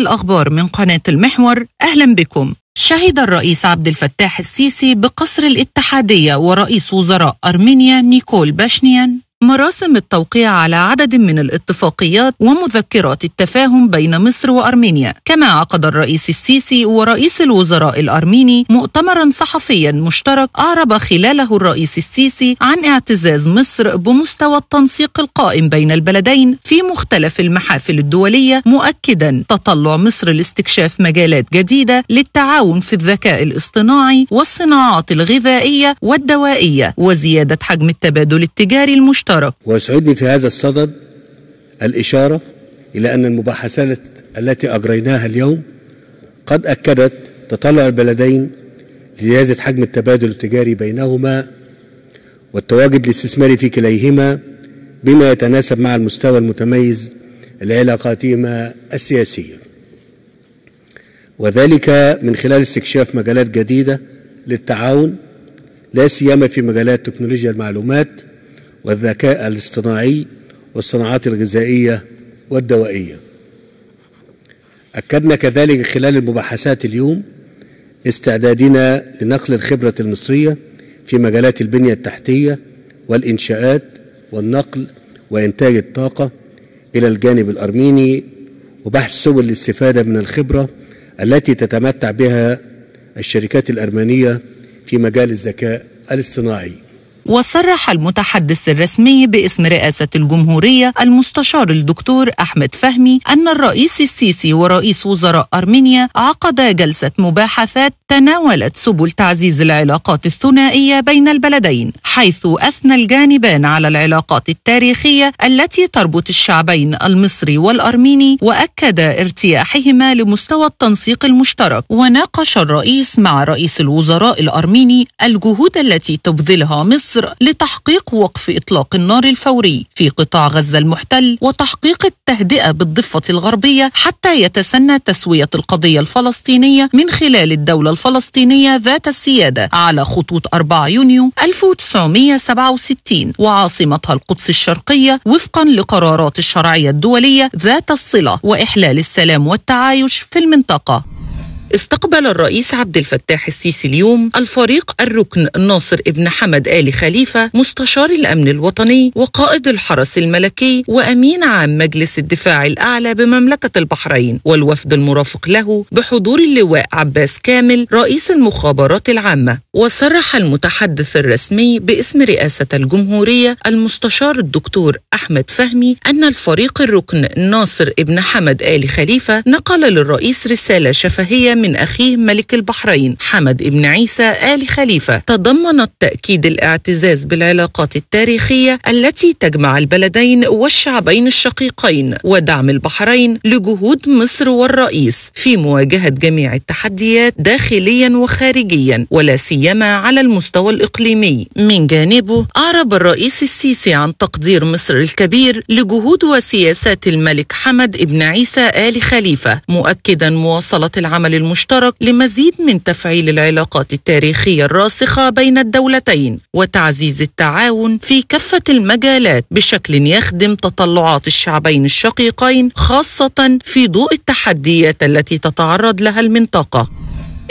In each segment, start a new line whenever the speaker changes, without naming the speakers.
الأخبار من قناة المحور أهلا بكم شهد الرئيس عبد الفتاح السيسي بقصر الاتحادية ورئيس وزراء أرمينيا نيكول باشنيان مراسم التوقيع على عدد من الاتفاقيات ومذكرات التفاهم بين مصر وأرمينيا كما عقد الرئيس السيسي ورئيس الوزراء الأرميني مؤتمرا صحفيا مشترك أعرب خلاله الرئيس السيسي عن اعتزاز مصر بمستوى التنسيق القائم بين البلدين في مختلف المحافل الدولية مؤكدا تطلع مصر لاستكشاف مجالات جديدة للتعاون في الذكاء الاصطناعي والصناعات الغذائية والدوائية وزيادة حجم التبادل التجاري المشترك المشترك
ويسعدني في هذا الصدد الإشارة إلى أن المباحثات التي أجريناها اليوم قد أكدت تطلع البلدين لزيادة حجم التبادل التجاري بينهما والتواجد الاستثماري في كليهما بما يتناسب مع المستوى المتميز لعلاقاتهما السياسية وذلك من خلال استكشاف مجالات جديدة للتعاون لا سيما في مجالات تكنولوجيا المعلومات والذكاء الاصطناعي والصناعات الغذائية والدوائية أكدنا كذلك خلال المباحثات اليوم استعدادنا لنقل الخبرة المصرية في مجالات البنية التحتية والإنشاءات والنقل وإنتاج الطاقة إلى الجانب الأرميني وبحث سبل الاستفادة من الخبرة التي تتمتع بها الشركات الأرمانية في مجال الذكاء الاصطناعي
وصرح المتحدث الرسمي باسم رئاسة الجمهورية المستشار الدكتور أحمد فهمي أن الرئيس السيسي ورئيس وزراء أرمينيا عقدا جلسة مباحثات تناولت سبل تعزيز العلاقات الثنائية بين البلدين حيث أثنى الجانبان على العلاقات التاريخية التي تربط الشعبين المصري والأرميني وأكد ارتياحهما لمستوى التنسيق المشترك وناقش الرئيس مع رئيس الوزراء الأرميني الجهود التي تبذلها مصر مصر لتحقيق وقف إطلاق النار الفوري في قطاع غزة المحتل وتحقيق التهدئة بالضفة الغربية حتى يتسنى تسوية القضية الفلسطينية من خلال الدولة الفلسطينية ذات السيادة على خطوط 4 يونيو 1967 وعاصمتها القدس الشرقية وفقا لقرارات الشرعية الدولية ذات الصلة وإحلال السلام والتعايش في المنطقة استقبل الرئيس عبد الفتاح السيسي اليوم الفريق الركن ناصر ابن حمد آل خليفة مستشار الأمن الوطني وقائد الحرس الملكي وأمين عام مجلس الدفاع الأعلى بمملكة البحرين والوفد المرافق له بحضور اللواء عباس كامل رئيس المخابرات العامة وصرح المتحدث الرسمي باسم رئاسة الجمهورية المستشار الدكتور أحمد فهمي أن الفريق الركن ناصر ابن حمد آل خليفة نقل للرئيس رسالة شفهية من أخيه ملك البحرين حمد بن عيسى آل خليفة تضمنت تأكيد الاعتزاز بالعلاقات التاريخية التي تجمع البلدين والشعبين الشقيقين ودعم البحرين لجهود مصر والرئيس في مواجهة جميع التحديات داخليا وخارجيا ولا سيما على المستوى الإقليمي من جانبه أعرب الرئيس السيسي عن تقدير مصر الكبير لجهود وسياسات الملك حمد بن عيسى آل خليفة مؤكدا مواصلة العمل المستقبلي المشترك لمزيد من تفعيل العلاقات التاريخية الراسخة بين الدولتين وتعزيز التعاون في كافة المجالات بشكل يخدم تطلعات الشعبين الشقيقين خاصة في ضوء التحديات التي تتعرض لها المنطقة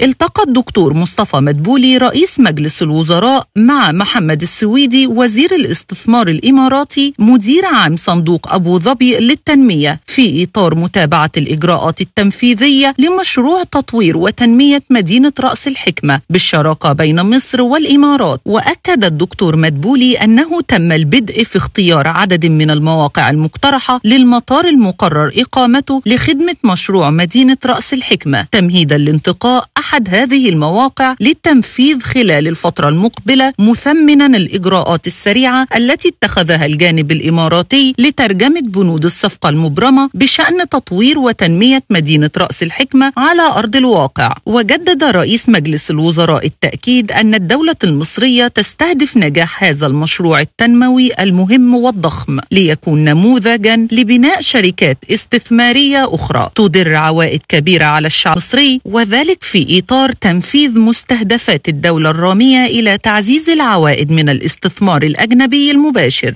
التقى الدكتور مصطفى مدبولي رئيس مجلس الوزراء مع محمد السويدي وزير الاستثمار الاماراتي مدير عام صندوق ابو ظبي للتنميه في اطار متابعه الاجراءات التنفيذيه لمشروع تطوير وتنميه مدينه راس الحكمه بالشراكه بين مصر والامارات واكد الدكتور مدبولي انه تم البدء في اختيار عدد من المواقع المقترحه للمطار المقرر اقامته لخدمه مشروع مدينه راس الحكمه تمهيدا لانتقاء أحد هذه المواقع للتنفيذ خلال الفترة المقبلة مثمنا الإجراءات السريعة التي اتخذها الجانب الإماراتي لترجمة بنود الصفقة المبرمة بشأن تطوير وتنمية مدينة رأس الحكمة على أرض الواقع وجدد رئيس مجلس الوزراء التأكيد أن الدولة المصرية تستهدف نجاح هذا المشروع التنموي المهم والضخم ليكون نموذجا لبناء شركات استثمارية أخرى تدر عوائد كبيرة على الشعب المصري وذلك في إطار تنفيذ مستهدفات الدولة الرامية إلى تعزيز العوائد من الاستثمار الأجنبي المباشر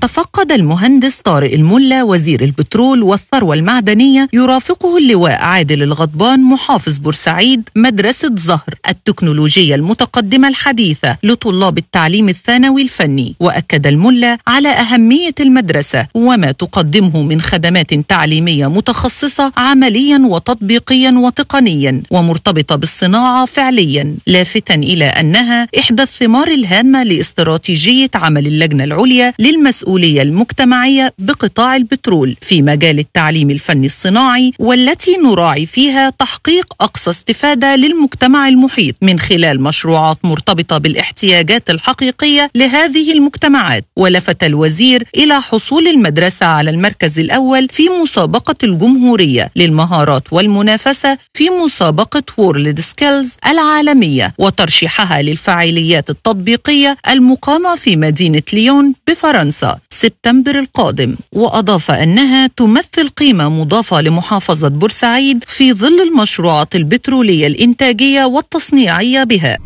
تفقد المهندس طارق الملا وزير البترول والثروة المعدنية يرافقه اللواء عادل الغضبان محافظ بورسعيد مدرسة زهر التكنولوجية المتقدمة الحديثة لطلاب التعليم الثانوي الفني وأكد الملا على أهمية المدرسة وما تقدمه من خدمات تعليمية متخصصة عمليا وتطبيقيا وتقنيا ومرتبطة بالصناعة فعليا لافتا إلى أنها إحدى الثمار الهامة لاستراتيجية عمل اللجنة العليا للمسؤولين المسؤوليه المجتمعيه بقطاع البترول في مجال التعليم الفني الصناعي والتي نراعي فيها تحقيق اقصى استفاده للمجتمع المحيط من خلال مشروعات مرتبطه بالاحتياجات الحقيقيه لهذه المجتمعات ولفت الوزير الى حصول المدرسه على المركز الاول في مسابقه الجمهوريه للمهارات والمنافسه في مسابقه وورلد سكيلز العالميه وترشيحها للفعاليات التطبيقيه المقامه في مدينه ليون بفرنسا سبتمبر القادم وأضاف أنها تمثل قيمة مضافة لمحافظة بورسعيد في ظل المشروعات البترولية الإنتاجية والتصنيعية بها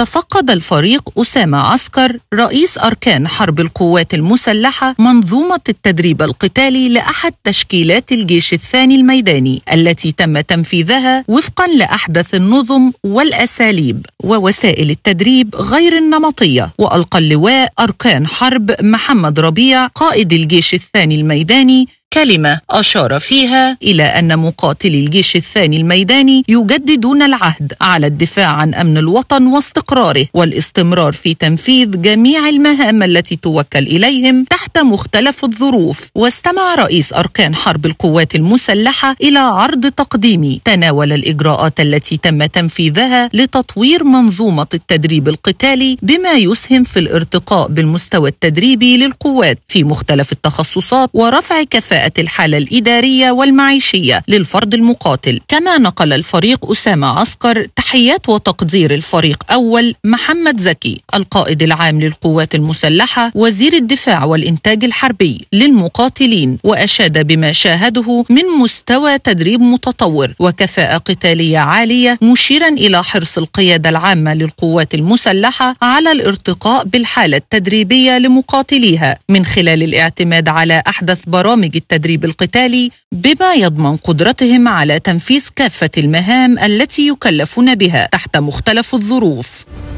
تفقد الفريق أسامة عسكر رئيس أركان حرب القوات المسلحة منظومة التدريب القتالي لأحد تشكيلات الجيش الثاني الميداني التي تم تنفيذها وفقا لأحدث النظم والأساليب ووسائل التدريب غير النمطية وألقى اللواء أركان حرب محمد ربيع قائد الجيش الثاني الميداني كلمة أشار فيها إلى أن مقاتلي الجيش الثاني الميداني يجددون العهد على الدفاع عن أمن الوطن واستقراره والاستمرار في تنفيذ جميع المهام التي توكل إليهم تحت مختلف الظروف واستمع رئيس أركان حرب القوات المسلحة إلى عرض تقديمي تناول الإجراءات التي تم تنفيذها لتطوير منظومة التدريب القتالي بما يسهم في الارتقاء بالمستوى التدريبي للقوات في مختلف التخصصات ورفع كفاءة الحاله الاداريه والمعيشيه للفرد المقاتل كما نقل الفريق اسامه عسكر تحيات وتقدير الفريق اول محمد زكي القائد العام للقوات المسلحه وزير الدفاع والانتاج الحربي للمقاتلين واشاد بما شاهده من مستوى تدريب متطور وكفاءه قتاليه عاليه مشيرا الى حرص القياده العامه للقوات المسلحه على الارتقاء بالحاله التدريبيه لمقاتليها من خلال الاعتماد على احدث برامج التدريب القتالي بما يضمن قدرتهم على تنفيذ كافة المهام التي يكلفون بها تحت مختلف الظروف